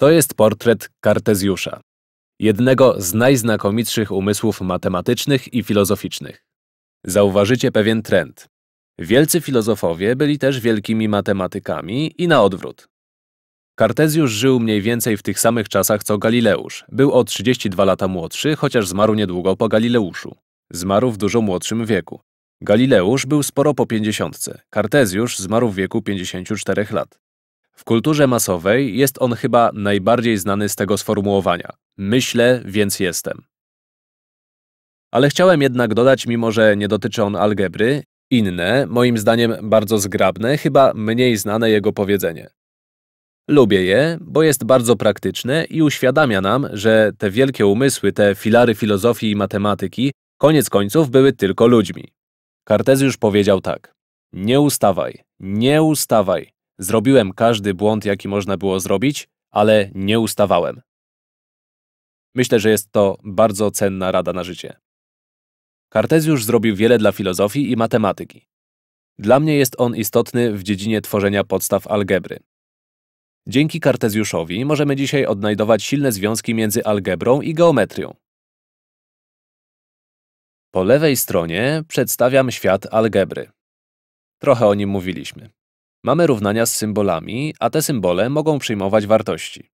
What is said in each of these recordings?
To jest portret Kartezjusza, jednego z najznakomitszych umysłów matematycznych i filozoficznych. Zauważycie pewien trend. Wielcy filozofowie byli też wielkimi matematykami i na odwrót. Kartezjusz żył mniej więcej w tych samych czasach co Galileusz. Był o 32 lata młodszy, chociaż zmarł niedługo po Galileuszu. Zmarł w dużo młodszym wieku. Galileusz był sporo po pięćdziesiątce. Kartezjusz zmarł w wieku 54 lat. W kulturze masowej jest on chyba najbardziej znany z tego sformułowania: myślę, więc jestem. Ale chciałem jednak dodać, mimo że nie dotyczy on algebry, inne, moim zdaniem bardzo zgrabne, chyba mniej znane jego powiedzenie. Lubię je, bo jest bardzo praktyczne i uświadamia nam, że te wielkie umysły, te filary filozofii i matematyki, koniec końców były tylko ludźmi. Kartezjusz powiedział tak: Nie ustawaj, nie ustawaj, Zrobiłem każdy błąd, jaki można było zrobić, ale nie ustawałem. Myślę, że jest to bardzo cenna rada na życie. Kartezjusz zrobił wiele dla filozofii i matematyki. Dla mnie jest on istotny w dziedzinie tworzenia podstaw algebry. Dzięki Kartezjuszowi możemy dzisiaj odnajdować silne związki między algebrą i geometrią. Po lewej stronie przedstawiam świat algebry. Trochę o nim mówiliśmy. Mamy równania z symbolami, a te symbole mogą przyjmować wartości.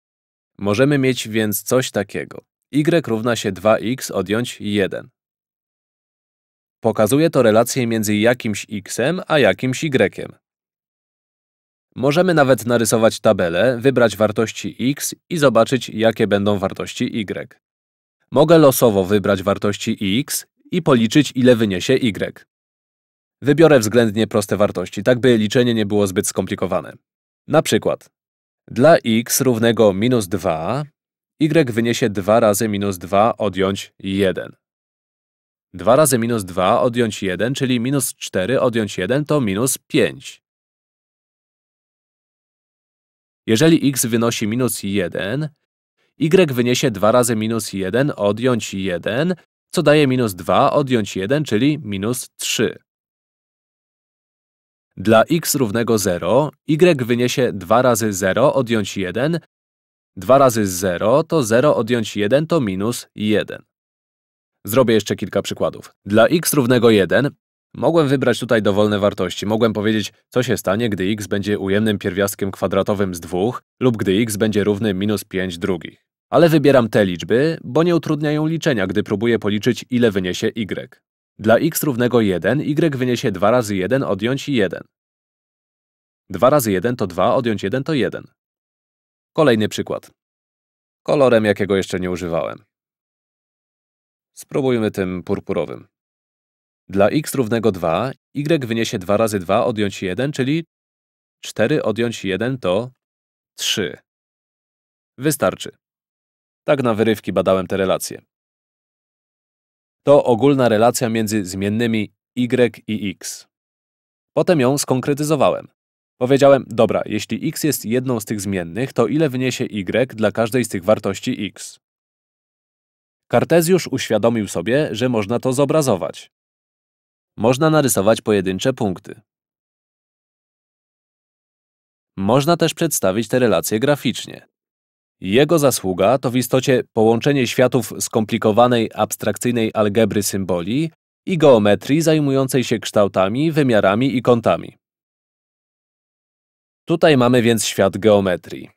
Możemy mieć więc coś takiego. y równa się 2x odjąć 1. Pokazuje to relację między jakimś xem a jakimś y. Możemy nawet narysować tabelę, wybrać wartości x i zobaczyć, jakie będą wartości y. Mogę losowo wybrać wartości x i policzyć, ile wyniesie y. Wybiorę względnie proste wartości, tak by liczenie nie było zbyt skomplikowane. Na przykład dla x równego minus 2, y wyniesie 2 razy minus 2 odjąć 1. 2 razy minus 2 odjąć 1, czyli minus 4 odjąć 1 to minus 5. Jeżeli x wynosi minus 1, y wyniesie 2 razy minus 1 odjąć 1, co daje minus 2 odjąć 1, czyli minus 3. Dla x równego 0, y wyniesie 2 razy 0 odjąć 1, 2 razy 0 to 0 odjąć 1 to minus 1. Zrobię jeszcze kilka przykładów. Dla x równego 1 mogłem wybrać tutaj dowolne wartości. Mogłem powiedzieć, co się stanie, gdy x będzie ujemnym pierwiastkiem kwadratowym z 2 lub gdy x będzie równy minus 5 drugich. Ale wybieram te liczby, bo nie utrudniają liczenia, gdy próbuję policzyć, ile wyniesie y. Dla x równego 1, y wyniesie 2 razy 1 odjąć 1. 2 razy 1 to 2, odjąć 1 to 1. Kolejny przykład. Kolorem, jakiego jeszcze nie używałem. Spróbujmy tym purpurowym. Dla x równego 2, y wyniesie 2 razy 2 odjąć 1, czyli 4 odjąć 1 to 3. Wystarczy. Tak na wyrywki badałem te relacje. To ogólna relacja między zmiennymi y i x. Potem ją skonkretyzowałem. Powiedziałem, dobra, jeśli x jest jedną z tych zmiennych, to ile wyniesie y dla każdej z tych wartości x? Kartezjusz uświadomił sobie, że można to zobrazować. Można narysować pojedyncze punkty. Można też przedstawić te relacje graficznie. Jego zasługa to w istocie połączenie światów skomplikowanej abstrakcyjnej algebry symboli i geometrii zajmującej się kształtami, wymiarami i kątami. Tutaj mamy więc świat geometrii.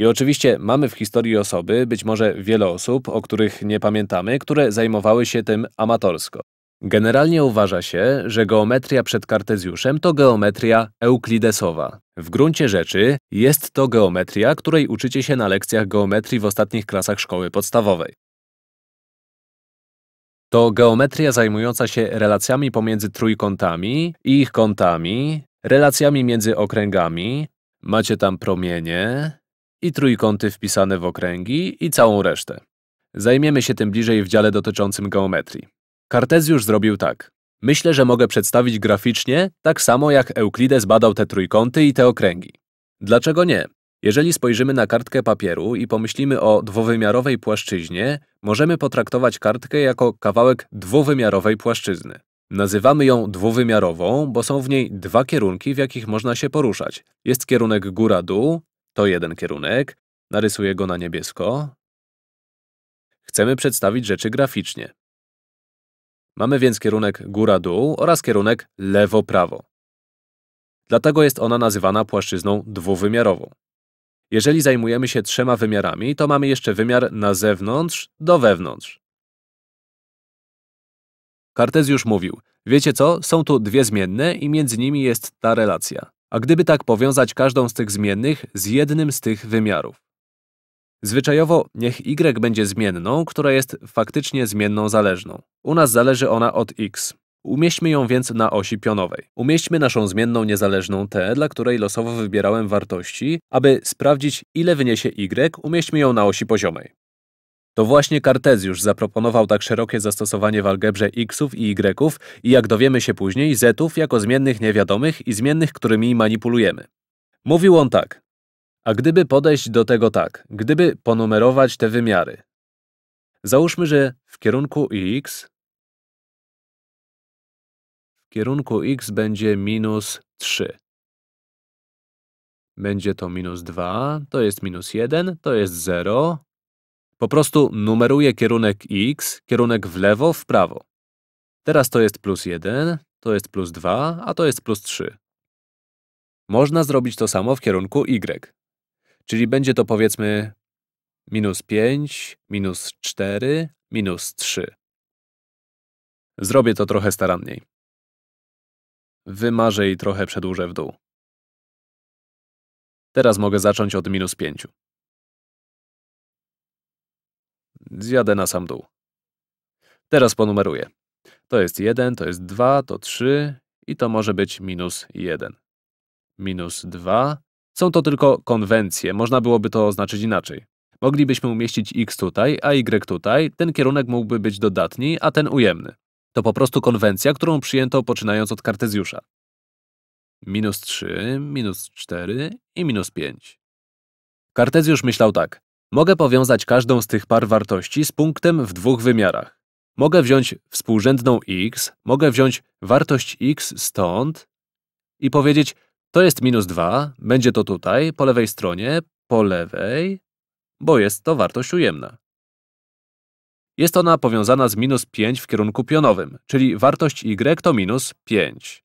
I oczywiście mamy w historii osoby, być może wiele osób, o których nie pamiętamy, które zajmowały się tym amatorsko. Generalnie uważa się, że geometria przed Kartezjuszem to geometria euklidesowa. W gruncie rzeczy jest to geometria, której uczycie się na lekcjach geometrii w ostatnich klasach szkoły podstawowej. To geometria zajmująca się relacjami pomiędzy trójkątami i ich kątami, relacjami między okręgami, macie tam promienie i trójkąty wpisane w okręgi i całą resztę. Zajmiemy się tym bliżej w dziale dotyczącym geometrii. Kartezjusz zrobił tak. Myślę, że mogę przedstawić graficznie, tak samo jak Euklides badał te trójkąty i te okręgi. Dlaczego nie? Jeżeli spojrzymy na kartkę papieru i pomyślimy o dwuwymiarowej płaszczyźnie, możemy potraktować kartkę jako kawałek dwuwymiarowej płaszczyzny. Nazywamy ją dwuwymiarową, bo są w niej dwa kierunki, w jakich można się poruszać. Jest kierunek góra-dół, to jeden kierunek, narysuję go na niebiesko. Chcemy przedstawić rzeczy graficznie. Mamy więc kierunek góra-dół oraz kierunek lewo-prawo. Dlatego jest ona nazywana płaszczyzną dwuwymiarową. Jeżeli zajmujemy się trzema wymiarami, to mamy jeszcze wymiar na zewnątrz do wewnątrz. Kartezjusz mówił, wiecie co, są tu dwie zmienne i między nimi jest ta relacja. A gdyby tak powiązać każdą z tych zmiennych z jednym z tych wymiarów? Zwyczajowo niech y będzie zmienną, która jest faktycznie zmienną zależną. U nas zależy ona od x. Umieśćmy ją więc na osi pionowej. Umieśćmy naszą zmienną niezależną t, dla której losowo wybierałem wartości, aby sprawdzić ile wyniesie y, umieśćmy ją na osi poziomej. To właśnie Kartezjusz zaproponował tak szerokie zastosowanie w algebrze xów i yków i jak dowiemy się później zetów jako zmiennych niewiadomych i zmiennych, którymi manipulujemy. Mówił on tak. A gdyby podejść do tego tak, gdyby ponumerować te wymiary. Załóżmy, że w kierunku x w kierunku x będzie minus 3. Będzie to minus 2, to jest minus 1, to jest 0. Po prostu numeruję kierunek x, kierunek w lewo, w prawo. Teraz to jest plus 1, to jest plus 2, a to jest plus 3. Można zrobić to samo w kierunku y. Czyli będzie to powiedzmy minus 5, minus 4, minus 3. Zrobię to trochę staranniej. Wymarzę i trochę przedłużę w dół. Teraz mogę zacząć od minus 5. Zjadę na sam dół. Teraz ponumeruję. To jest 1, to jest 2, to 3 i to może być minus 1. Minus 2, są to tylko konwencje, można byłoby to oznaczyć inaczej. Moglibyśmy umieścić x tutaj, a y tutaj, ten kierunek mógłby być dodatni, a ten ujemny. To po prostu konwencja, którą przyjęto poczynając od Kartezjusza. Minus 3, minus 4 i minus 5. Kartezjusz myślał tak. Mogę powiązać każdą z tych par wartości z punktem w dwóch wymiarach. Mogę wziąć współrzędną x, mogę wziąć wartość x stąd i powiedzieć to jest minus 2, będzie to tutaj, po lewej stronie, po lewej, bo jest to wartość ujemna. Jest ona powiązana z minus 5 w kierunku pionowym, czyli wartość y to minus 5.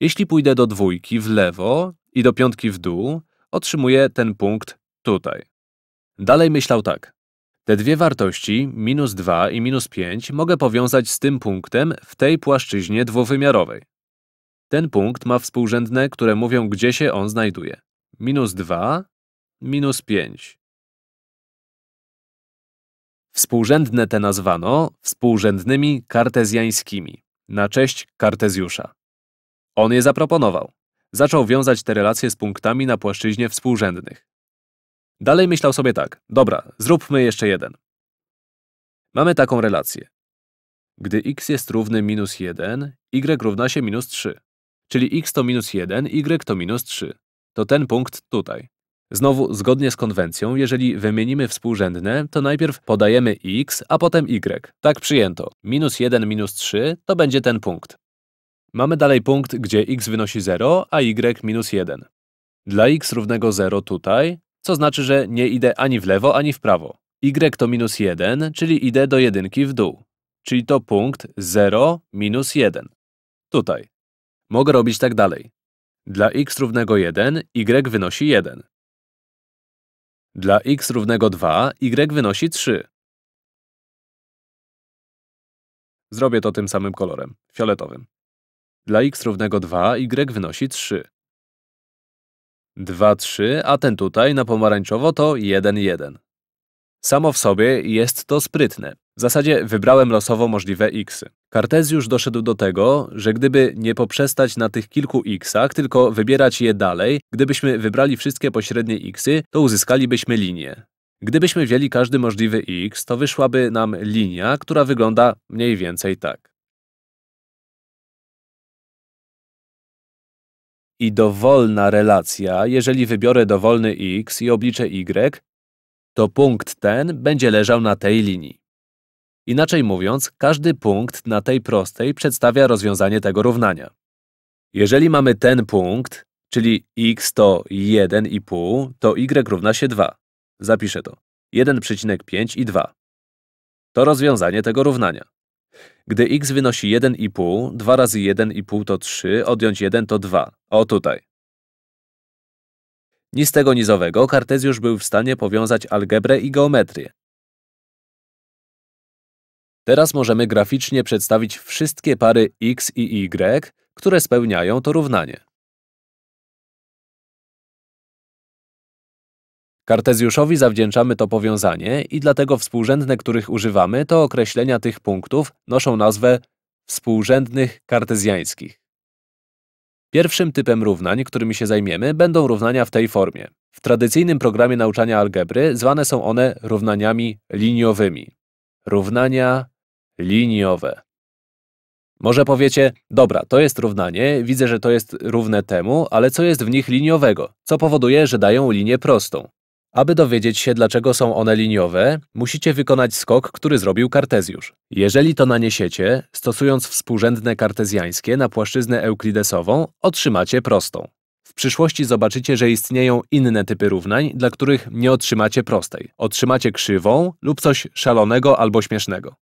Jeśli pójdę do dwójki w lewo i do piątki w dół, otrzymuję ten punkt tutaj. Dalej myślał tak. Te dwie wartości, minus 2 i minus 5, mogę powiązać z tym punktem w tej płaszczyźnie dwuwymiarowej. Ten punkt ma współrzędne, które mówią, gdzie się on znajduje. Minus 2, minus 5. Współrzędne te nazwano współrzędnymi kartezjańskimi, na cześć Kartezjusza. On je zaproponował. Zaczął wiązać te relacje z punktami na płaszczyźnie współrzędnych. Dalej myślał sobie tak, dobra, zróbmy jeszcze jeden. Mamy taką relację. Gdy x jest równy minus 1, y równa się minus 3 czyli x to minus 1, y to minus 3. To ten punkt tutaj. Znowu, zgodnie z konwencją, jeżeli wymienimy współrzędne, to najpierw podajemy x, a potem y. Tak przyjęto. Minus 1 minus 3 to będzie ten punkt. Mamy dalej punkt, gdzie x wynosi 0, a y minus 1. Dla x równego 0 tutaj, co znaczy, że nie idę ani w lewo, ani w prawo. y to minus 1, czyli idę do jedynki w dół. Czyli to punkt 0 minus 1. Tutaj. Mogę robić tak dalej. Dla x równego 1, y wynosi 1. Dla x równego 2, y wynosi 3. Zrobię to tym samym kolorem, fioletowym. Dla x równego 2, y wynosi 3. 2, 3, a ten tutaj na pomarańczowo to 1, 1. Samo w sobie jest to sprytne. W zasadzie wybrałem losowo możliwe xy. Kartezjusz doszedł do tego, że gdyby nie poprzestać na tych kilku x'ach, tylko wybierać je dalej, gdybyśmy wybrali wszystkie pośrednie x'y, to uzyskalibyśmy linię. Gdybyśmy wzięli każdy możliwy x, to wyszłaby nam linia, która wygląda mniej więcej tak. I dowolna relacja, jeżeli wybiorę dowolny x i obliczę y, to punkt ten będzie leżał na tej linii. Inaczej mówiąc, każdy punkt na tej prostej przedstawia rozwiązanie tego równania. Jeżeli mamy ten punkt, czyli x to 1,5, to y równa się 2. Zapiszę to. 1,5 i 2. To rozwiązanie tego równania. Gdy x wynosi 1,5, 2 razy 1,5 to 3, odjąć 1 to 2. O tutaj. Ni z tego nizowego Kartezjusz był w stanie powiązać algebrę i geometrię. Teraz możemy graficznie przedstawić wszystkie pary x i y, które spełniają to równanie. Kartezjuszowi zawdzięczamy to powiązanie i dlatego współrzędne, których używamy, to określenia tych punktów noszą nazwę współrzędnych kartezjańskich. Pierwszym typem równań, którymi się zajmiemy, będą równania w tej formie. W tradycyjnym programie nauczania algebry zwane są one równaniami liniowymi. Równania liniowe. Może powiecie, dobra, to jest równanie, widzę, że to jest równe temu, ale co jest w nich liniowego, co powoduje, że dają linię prostą. Aby dowiedzieć się, dlaczego są one liniowe, musicie wykonać skok, który zrobił Kartezjusz. Jeżeli to naniesiecie, stosując współrzędne kartezjańskie na płaszczyznę euklidesową, otrzymacie prostą. W przyszłości zobaczycie, że istnieją inne typy równań, dla których nie otrzymacie prostej. Otrzymacie krzywą lub coś szalonego albo śmiesznego.